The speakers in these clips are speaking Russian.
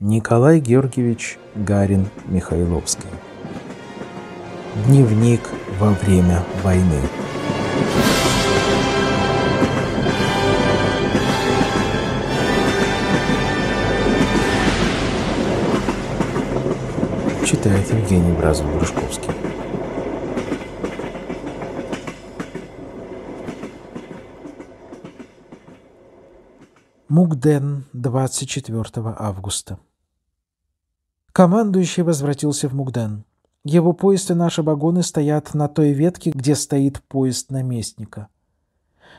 Николай Георгиевич Гарин Михайловский. Дневник во время войны. Читает Евгений Бразов-Брюшковский. Мукден, 24 августа. Командующий возвратился в Мукден. Его поезд и наши вагоны стоят на той ветке, где стоит поезд наместника.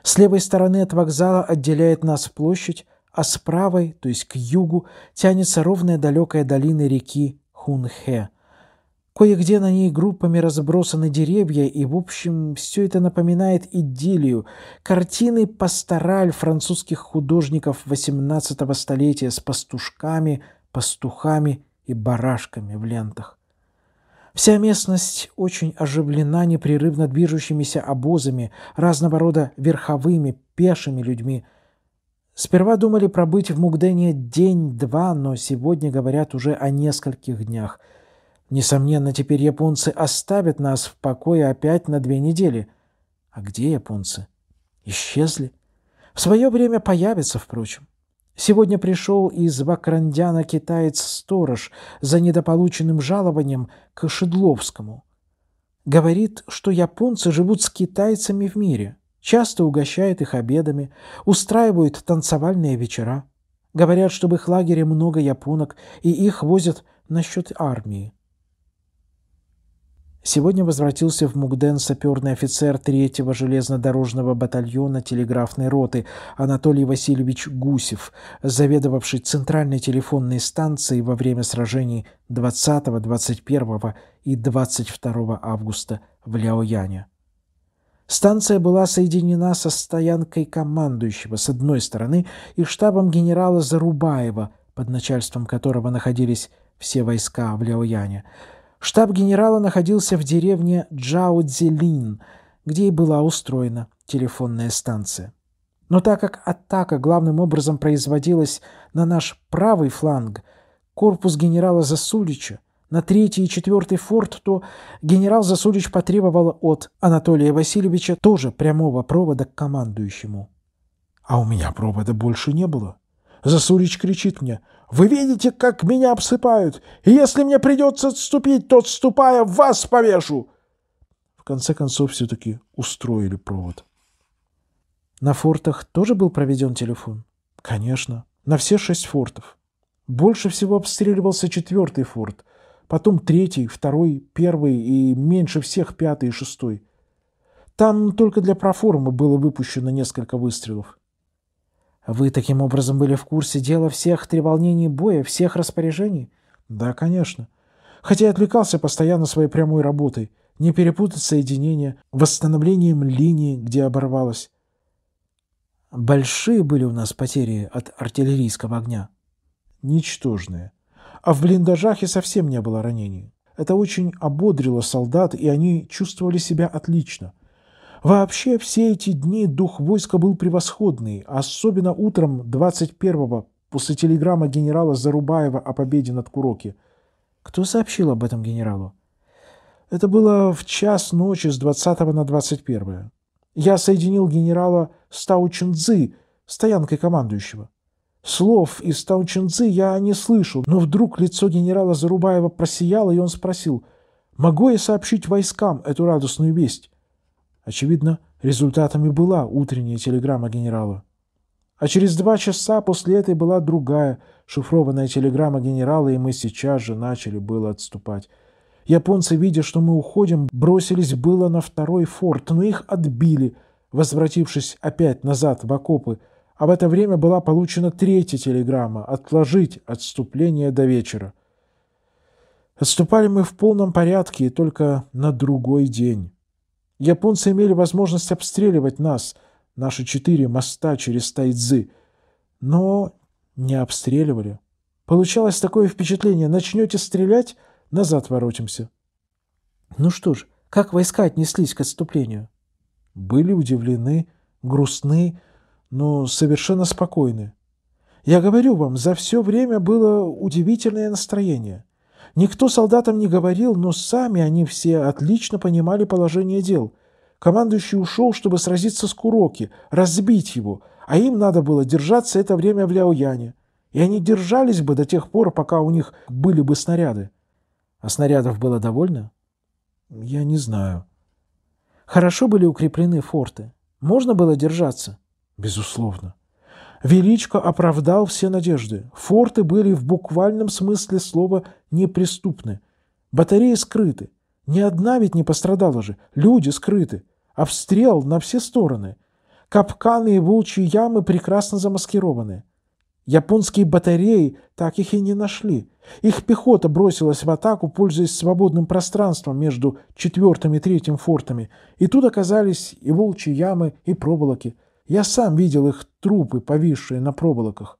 С левой стороны от вокзала отделяет нас площадь, а с правой, то есть к югу, тянется ровная далекая долина реки Хунхе – Кое-где на ней группами разбросаны деревья, и, в общем, все это напоминает идиллию. Картины пастораль французских художников XVIII столетия с пастушками, пастухами и барашками в лентах. Вся местность очень оживлена непрерывно движущимися обозами, разного рода верховыми, пешими людьми. Сперва думали пробыть в Мугдене день-два, но сегодня говорят уже о нескольких днях – Несомненно, теперь японцы оставят нас в покое опять на две недели. А где японцы? Исчезли. В свое время появятся, впрочем. Сегодня пришел из Вакрандяна китаец-сторож за недополученным жалованием к Шедловскому. Говорит, что японцы живут с китайцами в мире, часто угощают их обедами, устраивают танцевальные вечера. Говорят, что в их лагере много японок, и их возят на счет армии. Сегодня возвратился в Мугден саперный офицер 3-го железнодорожного батальона телеграфной роты Анатолий Васильевич Гусев, заведовавший центральной телефонной станцией во время сражений 20, 21 и 22 августа в Ляояне. Станция была соединена со стоянкой командующего с одной стороны и штабом генерала Зарубаева, под начальством которого находились все войска в Ляояне – Штаб генерала находился в деревне Джаудзелин, где и была устроена телефонная станция. Но так как атака главным образом производилась на наш правый фланг, корпус генерала Засулича, на третий и четвертый форт, то генерал Засулич потребовал от Анатолия Васильевича тоже прямого провода к командующему. А у меня провода больше не было. Засулич кричит мне, вы видите, как меня обсыпают, и если мне придется отступить, то, отступая, вас повешу!» В конце концов, все-таки устроили провод. На фортах тоже был проведен телефон? Конечно, на все шесть фортов. Больше всего обстреливался четвертый форт, потом третий, второй, первый и меньше всех пятый и шестой. Там только для проформы было выпущено несколько выстрелов. Вы таким образом были в курсе дела всех треволнений боя, всех распоряжений? Да, конечно. Хотя и отвлекался постоянно своей прямой работой. Не перепутать соединение, восстановлением линии, где оборвалось. Большие были у нас потери от артиллерийского огня. Ничтожные. А в блиндажах и совсем не было ранений. Это очень ободрило солдат, и они чувствовали себя отлично – Вообще все эти дни дух войска был превосходный, особенно утром 21-го, после телеграммы генерала Зарубаева о победе над Куроки. Кто сообщил об этом генералу? Это было в час ночи с 20 на 21. Я соединил генерала с Тау Чинзы, стоянкой командующего. Слов из Тау Чинзы я не слышал, но вдруг лицо генерала Зарубаева просияло, и он спросил, «Могу я сообщить войскам эту радостную весть?» Очевидно, результатами была утренняя телеграмма генерала. А через два часа после этой была другая шифрованная телеграмма генерала, и мы сейчас же начали было отступать. Японцы, видя, что мы уходим, бросились было на второй форт, но их отбили, возвратившись опять назад в окопы. А в это время была получена третья телеграмма «Отложить отступление до вечера». Отступали мы в полном порядке и только на другой день. Японцы имели возможность обстреливать нас, наши четыре моста через Тайдзы, но не обстреливали. Получалось такое впечатление, начнете стрелять, назад воротимся. Ну что ж, как войска отнеслись к отступлению? Были удивлены, грустны, но совершенно спокойны. Я говорю вам, за все время было удивительное настроение. Никто солдатам не говорил, но сами они все отлично понимали положение дел. Командующий ушел, чтобы сразиться с Куроки, разбить его, а им надо было держаться это время в Ляояне. И они держались бы до тех пор, пока у них были бы снаряды. А снарядов было довольно? Я не знаю. Хорошо были укреплены форты. Можно было держаться? Безусловно. Величко оправдал все надежды. Форты были в буквальном смысле слова неприступны. Батареи скрыты. Ни одна ведь не пострадала же. Люди скрыты. Обстрел на все стороны. Капканы и волчьи ямы прекрасно замаскированы. Японские батареи так их и не нашли. Их пехота бросилась в атаку, пользуясь свободным пространством между четвертым и третьим фортами, и тут оказались и волчьи ямы, и проволоки – я сам видел их трупы, повисшие на проволоках.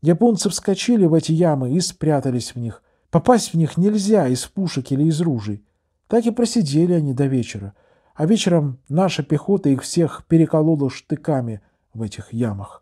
Японцы вскочили в эти ямы и спрятались в них. Попасть в них нельзя из пушек или из ружей. Так и просидели они до вечера. А вечером наша пехота их всех переколола штыками в этих ямах.